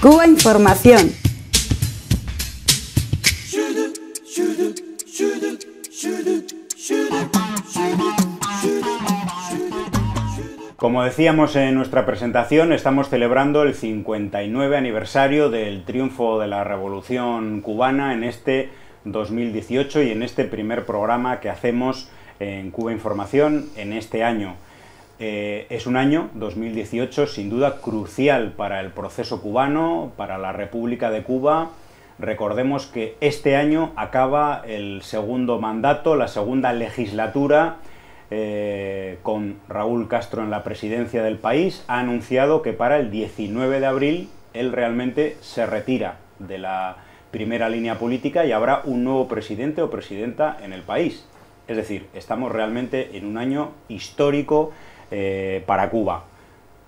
Cuba Información. Como decíamos en nuestra presentación, estamos celebrando el 59 aniversario del triunfo de la Revolución cubana en este 2018 y en este primer programa que hacemos en Cuba Información en este año. Eh, es un año, 2018, sin duda crucial para el proceso cubano, para la República de Cuba. Recordemos que este año acaba el segundo mandato, la segunda legislatura, eh, con Raúl Castro en la presidencia del país. Ha anunciado que para el 19 de abril él realmente se retira de la primera línea política y habrá un nuevo presidente o presidenta en el país. Es decir, estamos realmente en un año histórico eh, para Cuba.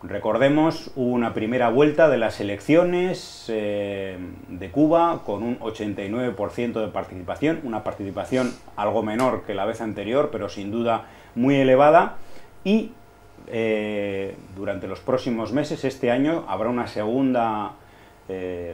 Recordemos, una primera vuelta de las elecciones eh, de Cuba con un 89% de participación, una participación algo menor que la vez anterior, pero sin duda muy elevada, y eh, durante los próximos meses, este año, habrá una segunda,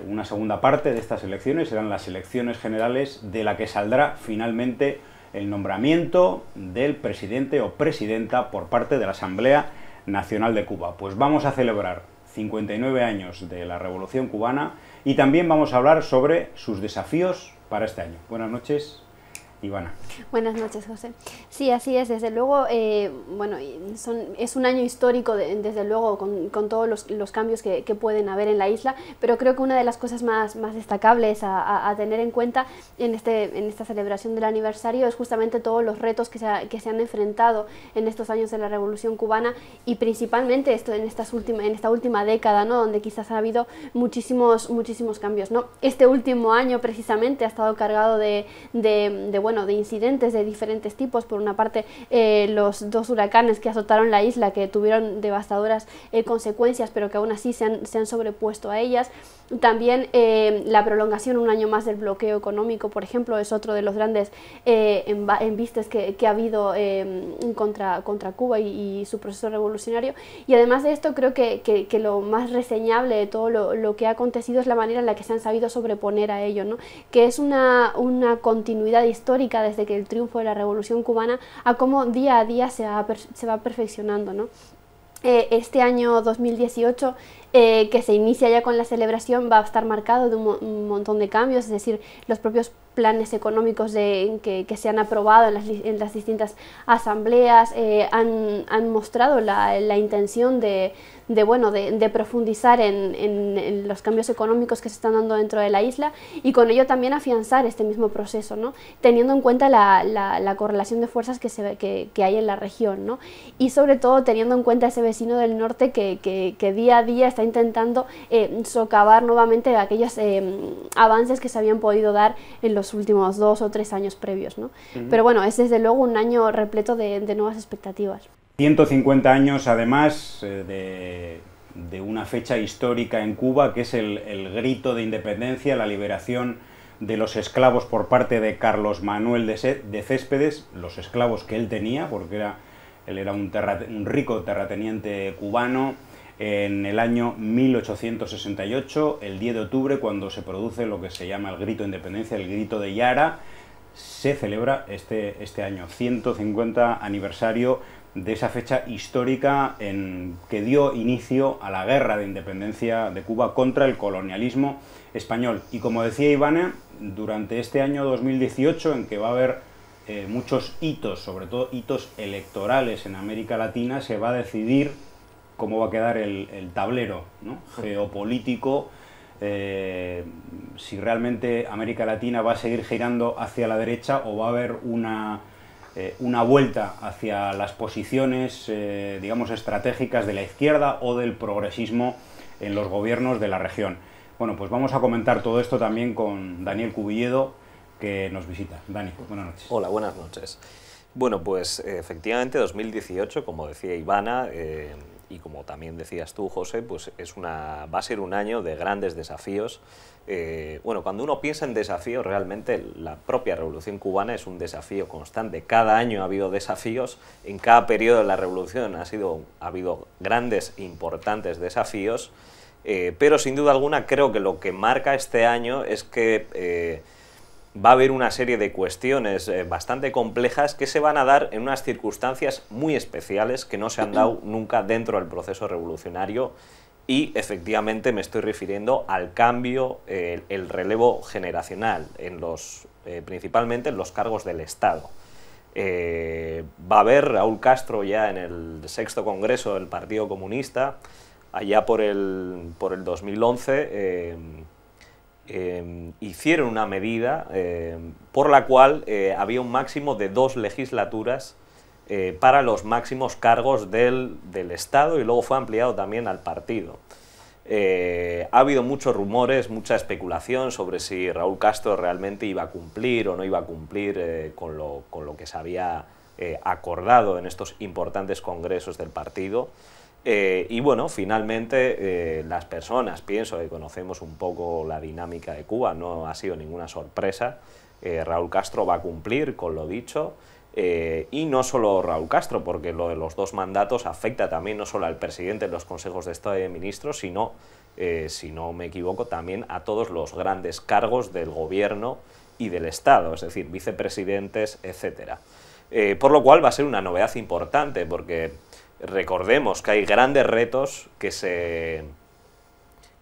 una segunda parte de estas elecciones, serán las elecciones generales de la que saldrá finalmente el nombramiento del presidente o presidenta por parte de la Asamblea Nacional de Cuba. Pues vamos a celebrar 59 años de la Revolución Cubana y también vamos a hablar sobre sus desafíos para este año. Buenas noches. Buenas noches, José. Sí, así es. Desde luego, eh, bueno, es un año histórico, desde luego, con, todos los, cambios que, pueden haber en la isla, pero creo que una de las cosas más, destacables a, tener en cuenta en, este, en esta celebración del aniversario es justamente todos los retos que se, han enfrentado en estos años de la Revolución Cubana y principalmente esto, en, estas última, en esta última década, ¿no? donde quizás ha habido muchísimos, muchísimos cambios. ¿no? Este último año, precisamente, ha estado cargado de, de, de de incidentes de diferentes tipos. Por una parte, eh, los dos huracanes que azotaron la isla, que tuvieron devastadoras eh, consecuencias, pero que aún así se han, se han sobrepuesto a ellas. También eh, la prolongación un año más del bloqueo económico, por ejemplo, es otro de los grandes eh, embistes que, ha habido em, contra, Cuba y, su proceso revolucionario. Y además de esto, creo que, lo más reseñable de todo lo, que ha acontecido es la manera en la que se han sabido sobreponer a ello, ¿no? que es una, continuidad histórica desde que el triunfo de la revolución cubana a cómo día a día se va, se va perfeccionando. ¿no? Eh, este año 2018 eh, que se inicia ya con la celebración va a estar marcado de un, montón de cambios, es decir, los propios planes económicos que, se han aprobado en las, distintas asambleas eh, han, mostrado la, intención de, bueno, de, profundizar en, los cambios económicos que se están dando dentro de la isla y con ello también afianzar este mismo proceso, ¿no? teniendo en cuenta la, correlación de fuerzas que, se, que hay en la región y sobre todo teniendo en cuenta ese vecino del norte que, día a día está intentando eh, socavar nuevamente aquellos eh, avances que se habían podido dar en los últimos dos o tres años previos. ¿no? Pero bueno, es desde luego un año repleto de, nuevas expectativas. 150 años además eh, de, una fecha histórica en Cuba, que es el, grito de independencia, la liberación de los esclavos por parte de Carlos Manuel de Céspedes, los esclavos que él tenía, porque era, él era un rico terrateniente cubano, en el año 1868, el 10 de octubre, cuando se produce lo que se llama el grito de independencia, el grito de Yara, se celebra este, este año, 150 aniversario de esa fecha histórica en que dio inicio a la guerra de independencia de Cuba contra el colonialismo español. Y como decía Ivana, durante este año 2018, en que va a haber eh, muchos hitos, sobre todo hitos electorales en América Latina, se va a decidir cómo va a quedar el, tablero geopolítico, eh, si realmente América Latina va a seguir girando hacia la derecha o va a haber una, eh, una vuelta hacia las posiciones, eh, digamos, estratégicas de la izquierda o del progresismo en los gobiernos de la región. Bueno, pues vamos a comentar todo esto también con Daniel Cubilledo, que nos visita. Dani, buenas noches. Hola, buenas noches. Bueno, pues efectivamente 2018, como decía Ivana, y como también decías tú, José, pues es una, va a ser un año de grandes desafíos. Eh, bueno, cuando uno piensa en desafíos, realmente la propia Revolución Cubana es un desafío constante. Cada año ha habido desafíos, en cada periodo de la Revolución ha, sido, ha habido grandes, importantes desafíos, eh, pero sin duda alguna creo que lo que marca este año es que eh, va a haber una serie de cuestiones eh, bastante complejas que se van a dar en unas circunstancias muy especiales que no se han dado nunca dentro del proceso revolucionario y efectivamente me estoy refiriendo al cambio, el relevo generacional, en los, eh, principalmente en los cargos del Estado. Eh, va a haber Raúl Castro ya en el sexto congreso del Partido Comunista, allá por el, por el 2011 Em, hicieron una medida em, por la cual eh, había un máximo de dos legislaturas eh, para los máximos cargos del, Estado y luego fue ampliado también al partido. Eh, ha habido muchos rumores, mucha especulación sobre si Raúl Castro realmente iba a cumplir o no iba a cumplir con lo, con, lo, que se había acordado en estos importantes congresos del partido. Eh, y bueno, finalmente eh, las personas, pienso que conocemos un poco la dinámica de Cuba, no ha sido ninguna sorpresa. Eh, Raúl Castro va a cumplir con lo dicho. y no solo Raúl Castro, porque lo de los dos mandatos afecta también no solo al presidente de los consejos de Estado y de ministros, sino, si no me equivoco, también a todos los grandes cargos del gobierno y del Estado, es decir, vicepresidentes, etc. por lo cual va a ser una novedad importante, porque recordemos que hay grandes retos que se,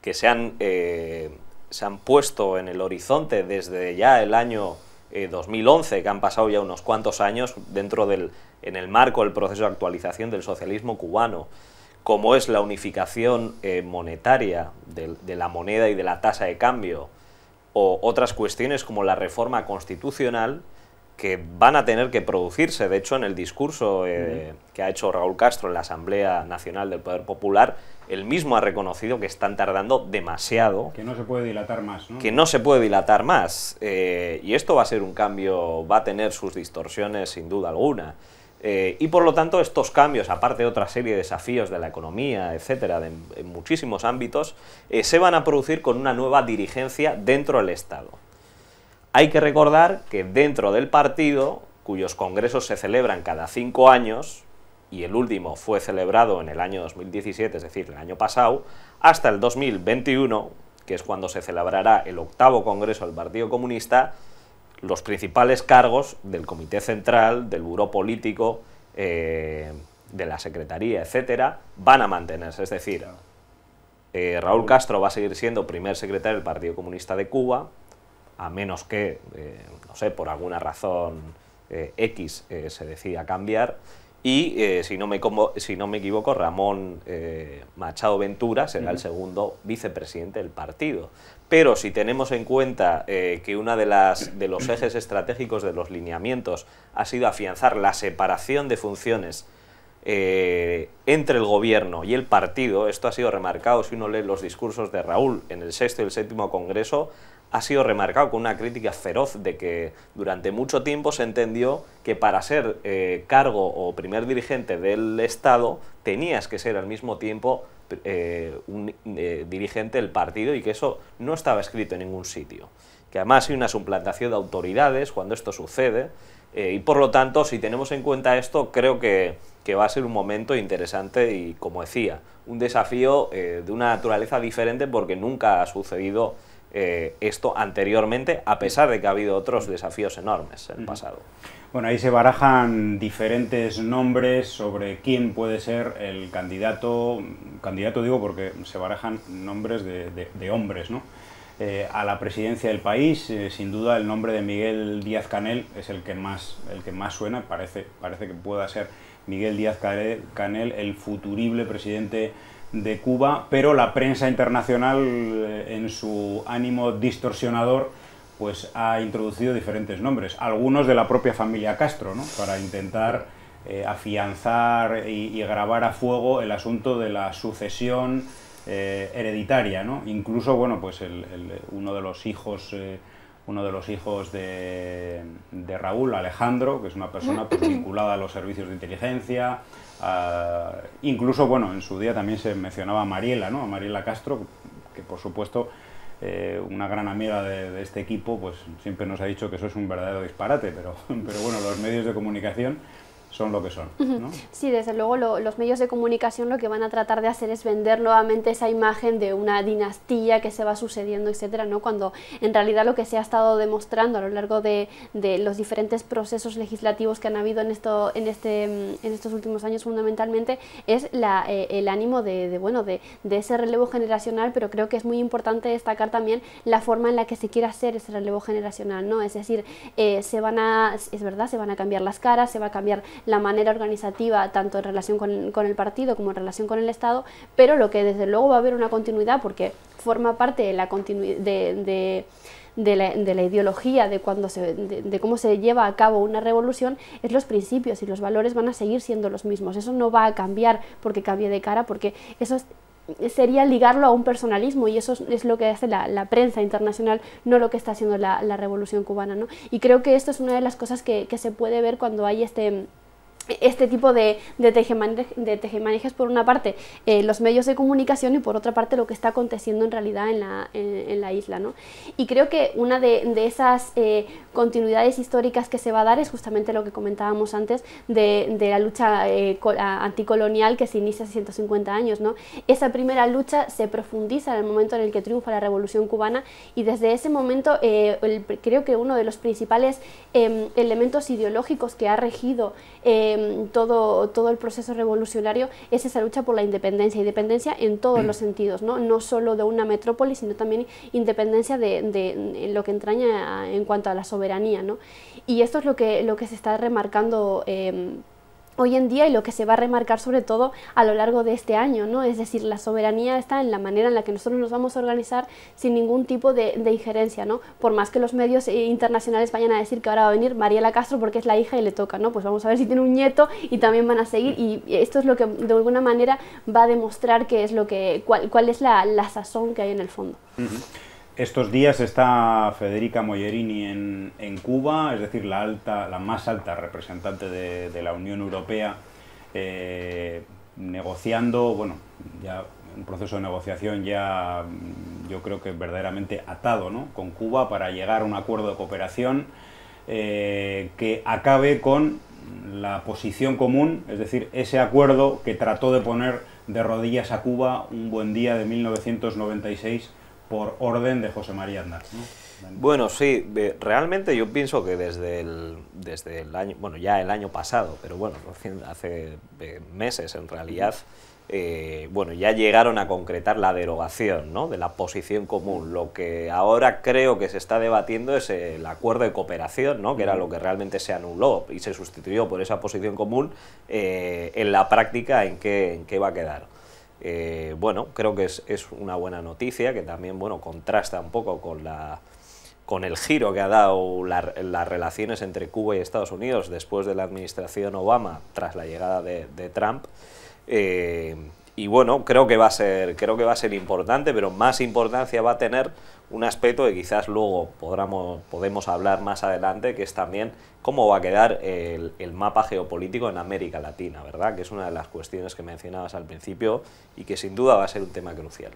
eh, se, han, puesto en el horizonte desde ya el año 2011, eh, que han pasado ya unos cuantos años dentro del, en el marco del proceso de actualización del socialismo cubano, como es la unificación eh, monetaria de la moneda y de la tasa de cambio, o otras cuestiones como la reforma constitucional, que van a tener que producirse. De hecho, en el discurso eh, que ha hecho Raúl Castro en la Asamblea Nacional del Poder Popular, él mismo ha reconocido que están tardando demasiado. Que no se puede dilatar más, ¿no? Que no se puede dilatar más. Eh, y esto va a ser un cambio, va a tener sus distorsiones sin duda alguna. Eh, y por lo tanto, estos cambios, aparte de otra serie de desafíos de la economía, etcétera, en muchísimos ámbitos, se van a producir con una nueva dirigencia dentro del Estado. Hay que recordar que dentro del partido, cuyos congresos se celebran cada cinco años, y el último fue celebrado en el año 2017, es decir, el año pasado, hasta el 2021, que es cuando se celebrará el octavo congreso del Partido Comunista, los principales cargos del Comité Central, del Buró Político, eh, de la Secretaría, etcétera, van a mantenerse. Es decir, eh, Raúl Castro va a seguir siendo primer secretario del Partido Comunista de Cuba, a menos que, eh, no sé, por alguna razón eh, X eh, se decida cambiar. Y si, no me equivoco, Ramón Machado Ventura será el segundo vicepresidente del partido. Pero si tenemos en cuenta que uno de, de los ejes estratégicos de los lineamientos ha sido afianzar la separación de funciones entre el gobierno y el partido, esto ha sido remarcado si uno lee los discursos de Raúl en el sexto y el séptimo congreso, ha sido remarcado con una crítica feroz de que durante mucho tiempo se entendió que para ser eh, cargo o primer dirigente del Estado tenías que ser al mismo tiempo eh, un eh, dirigente del partido y que eso no estaba escrito en ningún sitio. Que además hay una suplantación de autoridades cuando esto sucede y por lo tanto si tenemos en cuenta esto creo que, que va a ser un momento interesante y como decía, un desafío de una naturaleza diferente porque nunca ha sucedido eh, esto anteriormente, a pesar de que ha habido otros desafíos enormes en el pasado. Bueno, ahí se barajan diferentes nombres sobre quién puede ser el candidato, candidato digo porque se barajan nombres de, hombres, ¿no? Eh, a la presidencia del país, eh, sin duda el nombre de Miguel Díaz Canel es el que más, el que más suena, parece, parece que pueda ser Miguel Díaz Canel el futurible presidente de Cuba, pero la prensa internacional eh, en su ánimo distorsionador pues ha introducido diferentes nombres, algunos de la propia familia Castro, para intentar eh, afianzar y, grabar a fuego el asunto de la sucesión eh, hereditaria, ¿no? Incluso, bueno, pues uno de los hijos, uno de los hijos de, Raúl, Alejandro, que es una persona pues, vinculada a los servicios de inteligencia, Ah, incluso, bueno, en su día también se mencionaba a Mariela, ¿no? A Mariela Castro, que por supuesto, eh, una gran amiga de, de, este equipo, pues siempre nos ha dicho que eso es un verdadero disparate, pero, pero bueno, los medios de comunicación son lo que son. Sí, desde luego los medios de comunicación lo que van a tratar de hacer es vender nuevamente esa imagen de una dinastía que se va sucediendo, etcétera, ¿no? Cuando en realidad lo que se ha estado demostrando a lo largo de, los diferentes procesos legislativos que han habido en esto, en este, estos últimos años fundamentalmente, es la, eh, el ánimo de, bueno de, ese relevo generacional, pero creo que es muy importante destacar también la forma en la que se quiere hacer ese relevo generacional, ¿no? Es decir, eh, se van a, es verdad, se van a cambiar las caras, se va a cambiar la manera organizativa tanto en relación con, con el partido como en relación con el Estado, pero lo que desde luego va a haber una continuidad porque forma parte de la de, la, ideología, de, cuando se, de, cómo se lleva a cabo una revolución, es los principios y los valores van a seguir siendo los mismos. Eso no va a cambiar porque cambie de cara, porque eso sería ligarlo a un personalismo y eso es, lo que hace la, prensa internacional, no lo que está haciendo la, revolución cubana. ¿no? Y creo que esto es una de las cosas que se puede ver cuando hay este este tipo de, de, tejemanejes, por una parte eh, los medios de comunicación y por otra parte lo que está aconteciendo en realidad en la, en, la isla. ¿no? Y creo que una de, de esas eh, continuidades históricas que se va a dar es justamente lo que comentábamos antes de, la lucha eh, anticolonial que se inicia hace 150 años. ¿no? Esa primera lucha se profundiza en el momento en el que triunfa la Revolución cubana y desde ese momento eh, creo que uno de los principales em, elementos ideológicos que ha regido Em, todo, todo el proceso revolucionario es esa lucha por la independencia, independencia en todos los mm. sentidos, ¿no? no solo de una metrópoli, sino también independencia de, lo que entraña en cuanto a la soberanía. ¿no? Y esto es lo que, lo que se está remarcando. Em, hoy en día y lo que se va a remarcar sobre todo a lo largo de este año, ¿no? Es decir, la soberanía está en la manera en la que nosotros nos vamos a organizar sin ningún tipo de, injerencia, ¿no? Por más que los medios eh, internacionales vayan a decir que ahora va a venir Mariela Castro porque es la hija y le toca, ¿no? Pues vamos a ver si tiene un nieto y también van a seguir y esto es lo que de alguna manera va a demostrar que es lo que, cuál, es la, sazón que hay en el fondo. Estos días está Federica Mogherini en, Cuba, es decir, la, alta, la más alta representante de, la Unión Europea, eh, negociando, bueno, ya un proceso de negociación ya mm, yo creo que verdaderamente atado ¿no? con Cuba para llegar a un acuerdo de cooperación eh, que acabe con la posición común, es decir, ese acuerdo que trató de poner de rodillas a Cuba un buen día de 1996 por orden de José María Aznar. Bueno, sí, realmente yo pienso que desde el, desde el año, bueno, ya el año pasado, pero bueno, hace meses en realidad, eh, bueno, ya llegaron a concretar la derogación ¿no? de la posición común. Lo que ahora creo que se está debatiendo es el acuerdo de cooperación, ¿no? que era lo que realmente se anuló y se sustituyó por esa posición común, eh, en la práctica en qué, en qué va a quedar. Eh, bueno, creo que es, una buena noticia que también bueno, contrasta un poco con, la, con el giro que ha dado las relaciones entre Cuba y Estados Unidos después de la administración Obama tras la llegada de, Trump. Eh, y bueno, creo que va a ser, creo que va a ser importante, pero más importancia va a tener un aspecto que quizás luego podamos, podemos hablar más adelante, que es también cómo va a quedar el, el, mapa geopolítico en América Latina, ¿verdad? Que es una de las cuestiones que mencionabas al principio y que sin duda va a ser un tema crucial.